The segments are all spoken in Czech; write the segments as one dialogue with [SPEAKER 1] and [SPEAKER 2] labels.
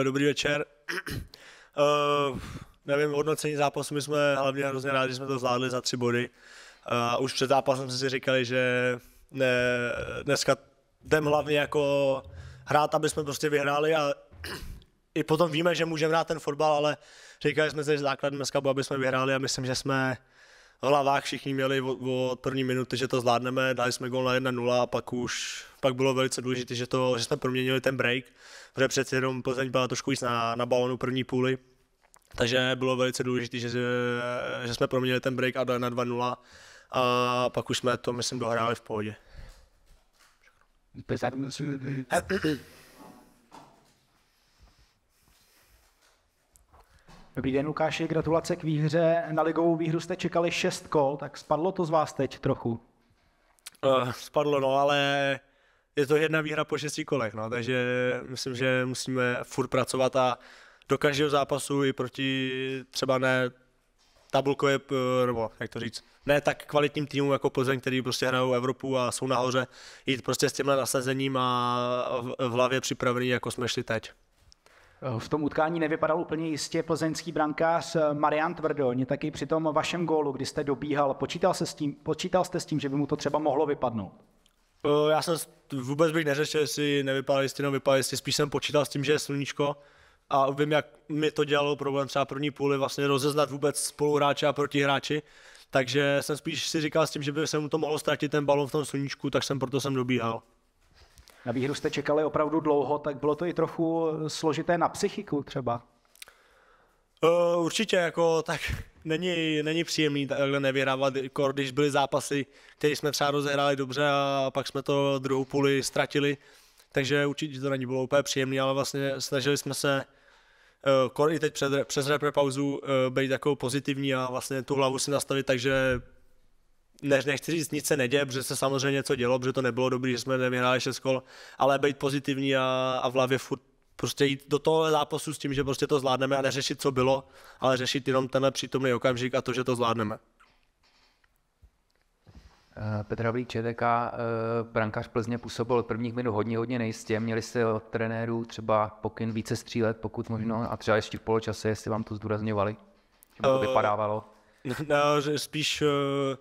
[SPEAKER 1] Eh, dobrý večer. Uh, nevím, hodnocení zápasu, my jsme hlavně hrozně rádi, že jsme to zvládli za tři body. Eh, a uh, už před zápasem jsme si říkali, že ne, dneska jdem hlavně jako hrát, aby jsme prostě vyhráli a i potom víme, že můžeme hrát ten fotbal, ale říkali jsme si, že základ dneska bude, aby jsme vyhráli a myslím, že jsme hlavách všichni měli od první minuty, že to zvládneme, dali jsme gol na 1-0 a pak už pak bylo velice důležité, že, to, že jsme proměnili ten break, protože přece jenom Plzeň byla trošku víc na, na balonu první půli, takže bylo velice důležité, že, že jsme proměnili ten break a dali na 2-0 a pak už jsme to, myslím, dohráli
[SPEAKER 2] v pohodě. Dobrý den, Lukáši, gratulace k výhře. Na ligovou výhru jste čekali šest kol, tak spadlo to z vás teď trochu?
[SPEAKER 1] Uh, spadlo, no, ale je to jedna výhra po šesti kolech, no, takže myslím, že musíme furt pracovat a do každého zápasu i proti třeba ne tabulkové, eh, nebo jak to říct, ne tak kvalitním týmům jako Plzeň, který prostě hrajou Evropu a jsou nahoře, jít prostě s tímhle nasazením a v hlavě připravený, jako jsme šli teď
[SPEAKER 2] v tom utkání nevypadal úplně jistě plzeňský brankář eh, Marian Tvrdoň, taky při tom vašem gólu, kdy jste dobíhal, počítal, se s tím, počítal jste s tím, že by mu to třeba mohlo vypadnout?
[SPEAKER 1] Eh, já jsem vůbec bych neřešil, jestli nevypadal jistě, nebo vypadal jistě, spíš jsem počítal s tím, že je sluníčko a vím, jak mi to dělalo problém třeba první půli vlastně rozeznat vůbec spoluhráče a protihráči, takže jsem spíš si říkal s tím, že by se mu to mohlo ztratit ten balon
[SPEAKER 2] v tom sluníčku, tak jsem proto jsem dobíhal. Na výhru jste čekali opravdu dlouho, tak bylo to i trochu eh, složité na psychiku třeba. Uh, určitě, jako tak
[SPEAKER 1] není, není příjemný takhle nevyhrávat, když byly zápasy, které jsme třeba rozehráli dobře a pak jsme to druhou půli ztratili, takže určitě to není bylo úplně příjemné, ale vlastně snažili jsme se uh, i teď před, přes repre pauzu uh, být takovou pozitivní a vlastně tu hlavu si nastavit, takže ne, nechci říct, nic se neděje, protože se samozřejmě něco dělo, protože to nebylo dobrý, že jsme nevyhráli šest kol, ale být pozitivní a, a v hlavě furt prostě jít do toho zápasu s tím, že prostě to zvládneme a neřešit, co bylo, ale řešit jenom tenhle
[SPEAKER 2] přítomný okamžik a to, že to zvládneme. Eh, Petr Havlík ČTK, eh, brankář Plzně působil od prvních minut hodně, hodně nejistě. Měli jste od trenérů třeba pokyn více střílet, pokud možno, a třeba ještě v poločase, jestli vám to zdůrazňovali, že to eh, vypadávalo?
[SPEAKER 1] No, spíš uh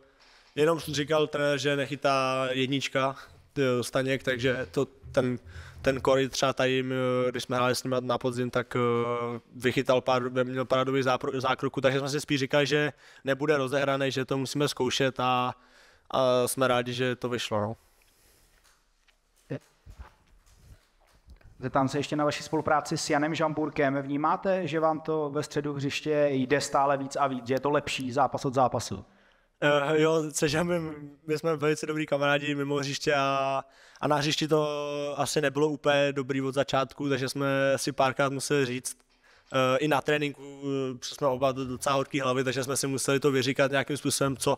[SPEAKER 1] jenom říkal trenér, že nechytá jednička eh, Staněk, takže to ten, ten kory třeba tady, eh, když jsme hráli s ním na podzim, tak eh, vychytal pár, měl paradový zákroku, takže jsme si spíš říkali, že nebude rozehraný, že to musíme zkoušet a, a jsme rádi, že to
[SPEAKER 2] vyšlo. No. Zeptám se ještě na vaši spolupráci s Janem Žamburkem. Vnímáte, že vám to ve středu hřiště jde stále víc a víc, že je to lepší zápas od zápasu? Uh, jo, se my jsme velice dobrý
[SPEAKER 1] kamarádi mimo hřiště a, a na hřišti to asi nebylo úplně dobrý od začátku, takže jsme si párkrát museli říct, uh, i na tréninku eh, jsme oba docela horký hlavy, takže jsme si museli to vyříkat nějakým způsobem, co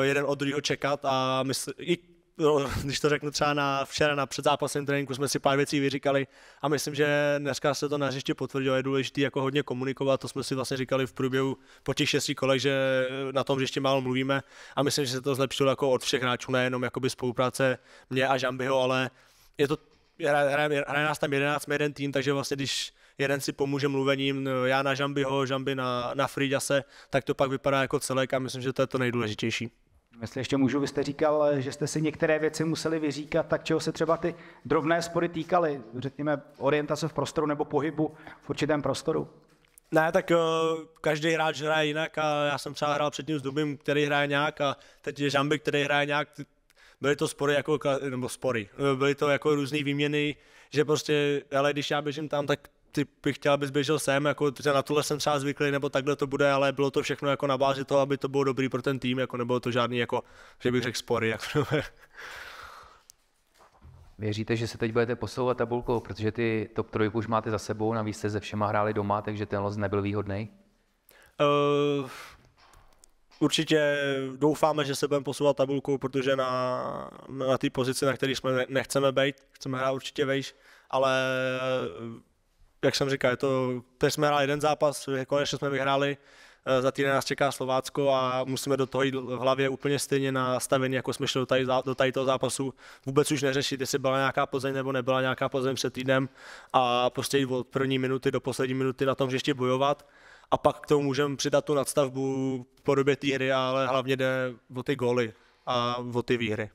[SPEAKER 1] jeden od druhého čekat a mysl, i no, když to řeknu třeba na, včera na předzápasném tréninku, jsme si pár věcí vyříkali a myslím, že dneska se to na hřiště potvrdilo, je důležité jako hodně komunikovat, to jsme si vlastně říkali v průběhu po těch šestí kolech, že na tom hřiště málo mluvíme a myslím, že se to zlepšilo jako od všech hráčů, nejenom jakoby spolupráce mě a Žambiho, ale je to hraje, nás tam 11, jsme jeden tým, takže vlastně když jeden si pomůže mluvením, no, já na Žambiho, Žamby na, na Fridase, tak to pak vypadá jako celek a myslím, že to je to nejdůležitější.
[SPEAKER 2] Jestli ještě můžu, vy jste říkal, že jste si některé věci museli vyříkat, tak čeho se třeba ty drobné spory týkaly, řekněme orientace v prostoru nebo pohybu v určitém prostoru? Ne, tak uh,
[SPEAKER 1] každý hráč hraje jinak a já jsem třeba hrál předtím s Dubím, který hraje nějak a teď je Žamby, který hraje nějak. Byly to spory jako, nebo spory, eh, byly to jako různé výměny, že prostě, ale když já běžím tam, tak ty bych chtěl, abys běžel sem, jako třeba na tohle jsem třeba zvyklý, nebo takhle to bude, ale bylo to všechno jako na bázi toho, aby to bylo dobrý pro ten tým, jako nebylo to žádný, jako, že bych řekl spory. Jako.
[SPEAKER 2] Věříte, že se teď budete posouvat tabulkou, protože ty top trojku už máte za sebou, navíc jste se všema hráli doma, takže ten los nebyl výhodný? Uh,
[SPEAKER 1] eh, určitě doufáme, že se budeme posouvat tabulkou, protože na, na té pozici, na které jsme nechceme být, chceme hrát určitě vejš, ale jak jsem říkal, je to, teď jsme hráli jeden zápas, konečně jako jsme vyhráli, eh, za týden nás čeká Slovácko a musíme do toho jít v hlavě úplně stejně na stavení, jako jsme šli do tady, do tady toho zápasu. Vůbec už neřešit, jestli byla nějaká pozem nebo nebyla nějaká pozem před týdnem a prostě jít od první minuty do poslední minuty na tom ještě bojovat. A pak k tomu můžeme přidat tu nadstavbu v podobě té hry, ale hlavně jde o ty góly a o ty výhry.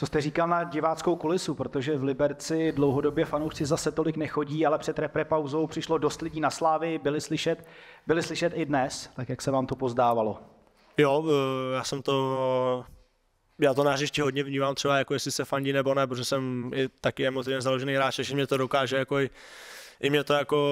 [SPEAKER 2] Co jste říkal na diváckou kulisu, protože v Liberci dlouhodobě fanoušci zase tolik nechodí, ale před reprepauzou přišlo dost lidí na slávy, byli slyšet, byli slyšet i dnes, tak jak se vám to pozdávalo?
[SPEAKER 1] Jo, eh, já jsem to já to na hřišti hodně vnímám třeba jako jestli se fandí nebo ne, protože jsem i taky emotivně založený hráč, že mě to dokáže jako i, i mě to jako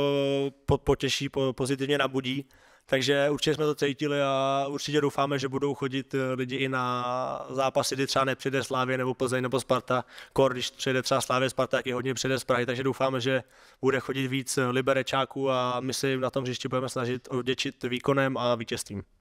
[SPEAKER 1] potěší, pozitivně nabudí. Takže určitě jsme to cítili a určitě doufáme, že budou chodit eh, lidi i na zápasy, kdy třeba nepřijde Slávě nebo Plzeň nebo Sparta. Kor, když přijde třeba Slávě Sparta, tak je hodně přijde z Prahy, takže doufáme, že bude chodit víc eh, liberečáků a my si na tom hřišti budeme snažit oděčit výkonem a vítězstvím.